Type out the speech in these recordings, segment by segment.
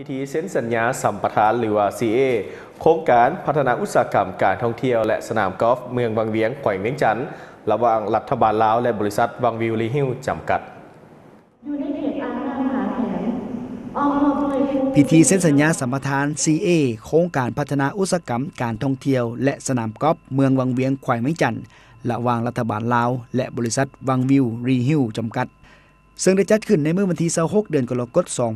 พิธีเซ็นสัญญาสัมปทานหรือว่า CA โครงการพัฒนาอุตสาหกรรม การท่องเที่ยวและสนามกอล์ฟเมืองบางเวียงแขวงเมืองจันทร์ระหว่างรัฐบาลลาวและบริษัทบางวิวรีฮิวจำกัดพิธีเซ็นสัญญาสัมปทาน CA โครงการพัฒนาอุตสาหกรรมการท่องเที่ยวและสนามกอล์ฟเมืองวังเวียงแขวงเมืองจันทร์ระหว่างรัฐบาลลาวและบริษัทวังวิว รีฮิว จำกัดซึ่งได้จัดขึ้นในเมื่อวันที่26เดือนกรกฎาคม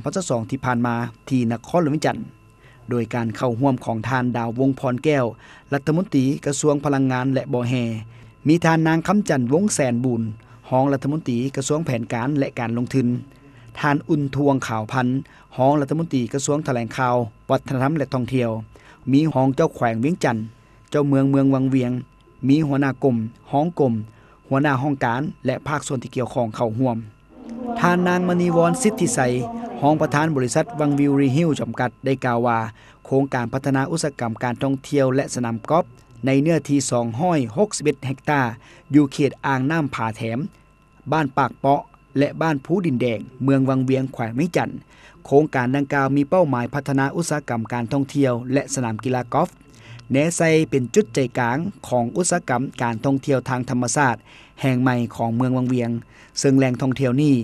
2022ที่ผ่านมาที่นครหลวงจันทร์โดยการเข้าห่วมของทานดาววงพรแก้ว รัฐมนตรีกระทรวงพลังงานและบ่อแฮมีทานนางคำจันทร์วงแสนบุญห้องรัฐมนตรีกระทรวงแผนการและการลงทุนทานอุ่นทวงข่าวพันห้องรัฐมนตรีกระทรวงแถลงข่าววัฒนธรรมและท่องเที่ยว มีห้องเจ้าแขวงเวียงจันทร์เจ้าเมืองเมืองวังเวียง มีหัวหน้ากลมห้องกลมหัวหน้าห้องการ และภาคส่วนที่เกี่ยวข้องเข้าห่วมทานนางมณีวรสิทธิใสห้องประธานบริษัทวังวิวรีฮิลจำกัดได้กล่าวว่า โครงการพัฒนาอุตสาหกรรมการท่องเที่ยวและสนามกอล์ฟในเนื้อที่ 261 เฮกตาร์ อยู่เขตอ่างน้ำผาแถม บ้านปากเปาะและบ้านผู้ดินแดง เมืองวังเวียงแขวงไม่จัน โครงการดังกล่าวมีเป้าหมายพัฒนาอุตสาหกรรมการท่องเที่ยวและสนามกีฬากอล์ฟแนไซเป็นจุดใจกลางของอุตสาหกรรมการท่องเที่ยวทางธรรมชาติแห่งใหม่ของเมืองวังเวียง ซึ่งแหล่งท่องเที่ยวนี้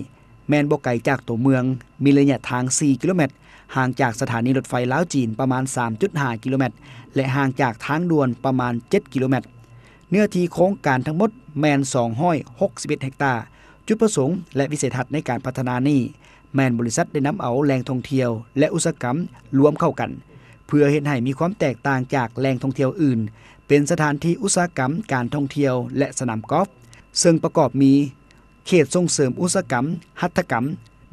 แมนบกไก่จากตัวเมืองมีระยะทาง 4 กิโลเมตร ห่างจากสถานีรถไฟลาวจีนประมาณ 3.5 กิโลเมตร และห่างจากทางด่วนประมาณ 7 กิโลเมตร เนื้อที่โครงการทั้งหมดแมน261 เฮกตาร์ จุดประสงค์และวิสัยทัศน์ในการพัฒนานี้ แมนบริษัทได้นำเอาแหล่งท่องเที่ยวและอุตสาหกรรมรวมเข้ากัน เพื่อเห็นให้มีความแตกต่างจากแหล่งท่องเที่ยวอื่น เป็นสถานที่อุตสาหกรรมการท่องเที่ยวและสนามกอล์ฟซึ่งประกอบมีเขตส่งเสริมอุตสาหกรรม หัตถกรรม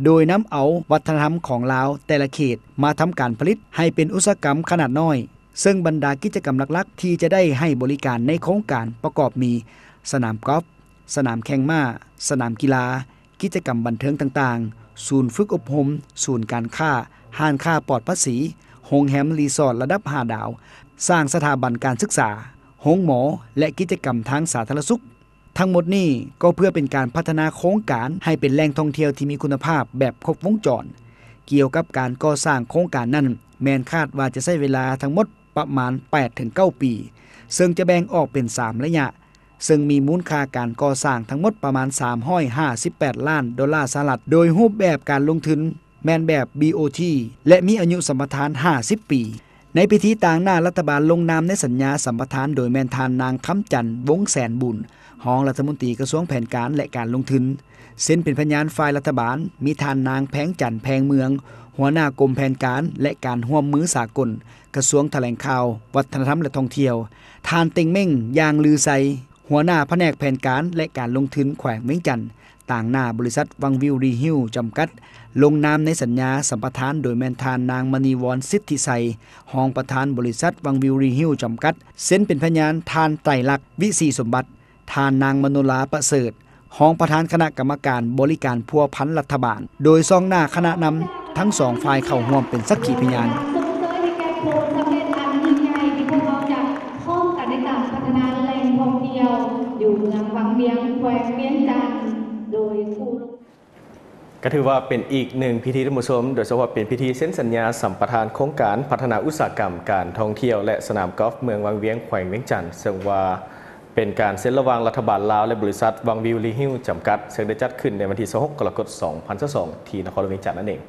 โดยนำเอา วัฒนธรรมของลาวแต่ละเขตมาทำการผลิตให้เป็นอุตสาหกรรมขนาดน้อย ซึ่งบรรดากิจกรรมหลักๆที่จะได้ให้บริการในโครงการประกอบมี สนามกอล์ฟสนามแข่งม้าสนามกีฬากิจกรรมบันเทิงต่าง ๆ ศูนย์ฝึกอบรมศูนย์การค้าห้างค้าปลอดภาษีโฮงแฮมรีสอร์ทระดับ5ดาว สร้างสถาบันการศึกษาโฮงหมอและกิจกรรมทางสาธารณสุขทั้งหมดนี้ก็เพื่อเป็นการพัฒนาโครงการให้เป็นแหล่งท่องเที่ยวที่มีคุณภาพแบบครบวงจร เกี่ยวกับการก่อสร้างโครงการนั้น แมนคาดว่าจะใช้เวลาทั้งหมดประมาณ 8-9 ปี ซึ่งจะแบ่งออกเป็น 3 ระยะ ซึ่งมีมูลค่าการก่อสร้างทั้งหมดประมาณ 358 ล้านดอลลาร์สหรัฐ โดยรูปแบบการลงทุนแมนแบบ BOT และมีอายุสมรทาน 50 ปีในพิธีต่างหน้ารัฐบาลลงนามในสัญญาสัมปทานโดยแมนทานนางคำจันวงแสนบุญห้องรัฐมนตรีกระทรวงแผนการและการลงทุนเซ็นเป็นพยานฝ่ายรัฐบาล มีทานนางแพงจันแพงเมือง หัวหน้ากรมแผนการและการห่วมมือสากลกระทรวงแถลงข่าว วัฒนธรรมและท่องเที่ยว ทานเต็งเม่งยางลือไซ หัวหน้าแผนกแผนการและการลงทุนแขวงเม่งจันต่างหน้าบริษัทวังวิวรีฮิวจำกัดลงนามในสัญญาสัมปทานโดยแมนทานนางมณีวรสิทธิไยห้องประธานบริษัทวังวิวรีฮิวจำกัดเซ็นเป็นพยานทานไตรลักษณ์วิสีสมบัติ ทานนางมโนลาประเสริฐห้องประธานคณะกรรมการ บริการพัวพันรัฐบาล โดยซองหน้าคณะนำทั้งสองฝ่ายเข้าห่วมเป็นสักขีพยานอยู่เมืองวังเมียงแควเมียงจัน โดยครูก็ถือว่าเป็นอีกหนึ่งพิธีท่มุสชม โดยเฉพาะเป็นพิธีเซ็นสัญญาสัมปทานโครงการพัฒนาอุตสาหกรรมการท่องเที่ยวและสนามกอล์ฟเมืองวังเวียงแขวงเวียงจันทร์ซึ่งว่าเป็นการเซ็นระหว่างรัฐบาลลาว และบริษัทวังวิวลีฮิวจำกัด ซึ่งได้จัดขึ้นในวันที่1 6กรกฎาคม2022ที่นครเวียงจันทร์นั่นเอง